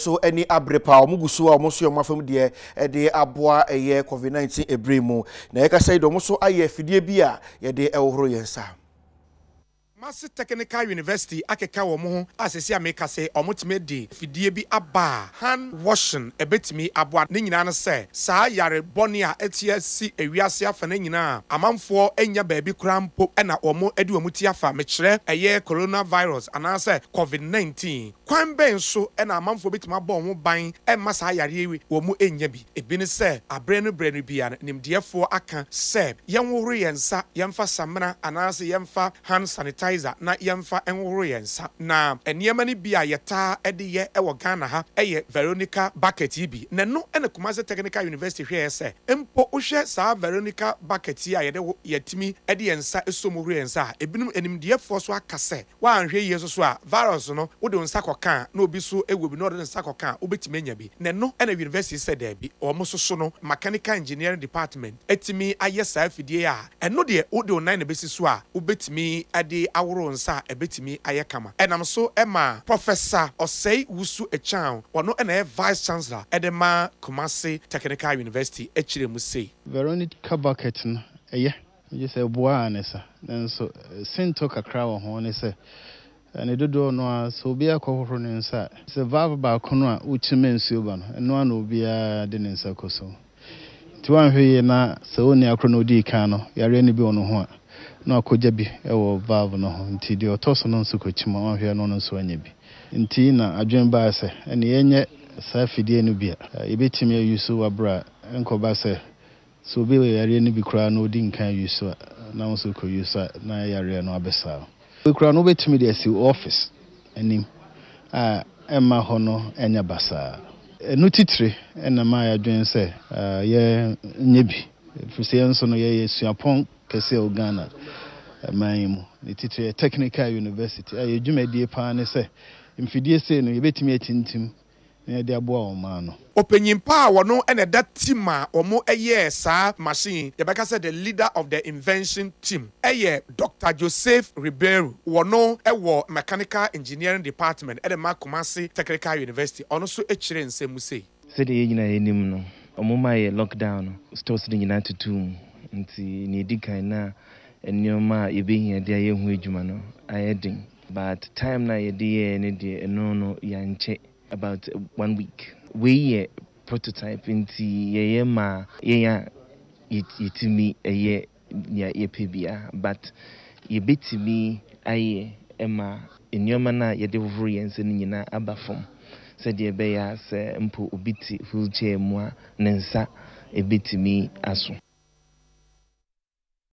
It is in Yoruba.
So any ani abere paa wɔn gu so a wɔn nso yɛ wɔn afam deɛ ɛde aboa ɛyɛ covid nineteen ebire mu na yɛkasa yi deɛ wɔn nso ayɛ afidie bi a yɛde ɛhohoro yɛn nsa mase technical university akeka wɔn ho asese ameka se wɔn tumi de fidie bi aba hand washing ɛbɛtumi aboa ne nyinaa no sɛ saa yare bɔne a ɛte asi ewiase afa ne nyinaa amanfoɔ anya baabi koraa mpo ɛna wɔn de wɔn ti afa mekyerɛ ɛyɛ coronavirus anaasɛ covid nineteen kwan bɛn so ɛna amanfoɔ bɛtumi abɔ wɔn ban ɛma saa yare yi wɔn anya bi ebi ne sɛ abere no brɛ no bi a nimdeɛfoɔ aka sɛ yɛn woro yɛn nsa yɛnfa samina anaasɛ yɛnfa hand sanitizer fertilizer na yɛmfa nhoro yɛn nsa na nneɛma no bi a yɛtaa de yɛ wɔ ghana ha yɛ veronica bucket yi bi na ɛno na kumase technical university hwɛɛ sɛ mpo wohwɛ saa veronica bucket yi a yɛde yɛtumi de yɛn nsa so mu horo yɛn nsa a ebinom animdeɛfoɔ so aka sɛ woanhwɛ yie so so a virus no wode wo nsa kɔka na obi so wɔ bi na ɔde nsa kɔka a wobɛtumi anya bi na na university sɛ daabi wɔn nso so no mechanical engineering department atumi ayɛ saa afidie a ɛno deɛ wode wo nan na bɛsi so a wobɛtumi de aw aworo nsa a ebetumi ayɛ kama ɛnam so ma prɔfɛsa ɔsɛe wusu akyan wɔno na ɛyɛ vice chancellor ɛde ma kumase technical university akyire mu sei veronica bucket no ɛyɛ gye sɛ boaa ne sa nanso eh, sento kakra wɔ ho ne sɛ eh, ne dodoɔ no a sɛ obiara kɔhohoro ne nsa a sɛ valve baako no a wokyima nsuo ba no ɛno a na obiara de ne nsa kɔ so nti woanhwɛ yie na sɛ wonni akoro na odii kan no yareɛ no bi wɔ no ho a na ɔkɔgya bi wɔ valve no ho nti deɛ ɔtɔ so no nso kɔkyim a ɔhwɛ no no nso anya bi nti na adwene baa sɛ ɛne yɛnyɛ saa afidie no bi a yɛbɛtumi ayi so wabrɛ a nkɔba sɛ sɛ obi wɔ yareɛ no bi koraa na ɔdi nkan yi so a na wo nso kɔyi so a na yareɛ no abɛsaa kora no wobɛtumi de asi office anim a ɛmma hɔ no ɛnyɛ basaa ɛno titire ɛna ma yɛadwene sɛ eh, yɛnyɛ bi ɛfiri sɛ yɛn nso no yɛyɛ suapɔn kɛseɛ wɔ ghana eh, man mu ne titiri technical university eh, a yɛ paa ne sɛ mfidie sei no yɛbɛtumi atintim yɛde aboa wɔn maa no. ɔpanyin a wɔn na ɛda team a wɔn yɛ saa machine yɛbɛka sɛ the leader of the invention team ɛyɛ dr joseph ribeiro wɔn wɔ mechanical engineering department ɛde ma kumasi technical university ɔno nso kyerɛ nsɛm sei. sɛdeɛ yɛn nyinaa yɛnim no wɔn ayɛ lockdown stores no nyinaa tutu mu nti ne ɛdi kan na nneɛma a yɛbɛhia de ayɛ ho adwuma no ayɛ den but time no a yɛde yɛɛ no deɛ ɛno no yɛankyɛ about one week wei yɛ prototype nti yɛyɛ ma yɛn a yɛtumi ɛyɛ nea yɛpɛ biara but yɛbɛtumi ayɛ ma nneɛma no a yɛde hohoro yɛn nsa no nyinaa aba fam sɛdeɛ ɛbɛyɛ a sɛ mpo obi te wheelchair mu a ne nsa ɛbɛtumi aso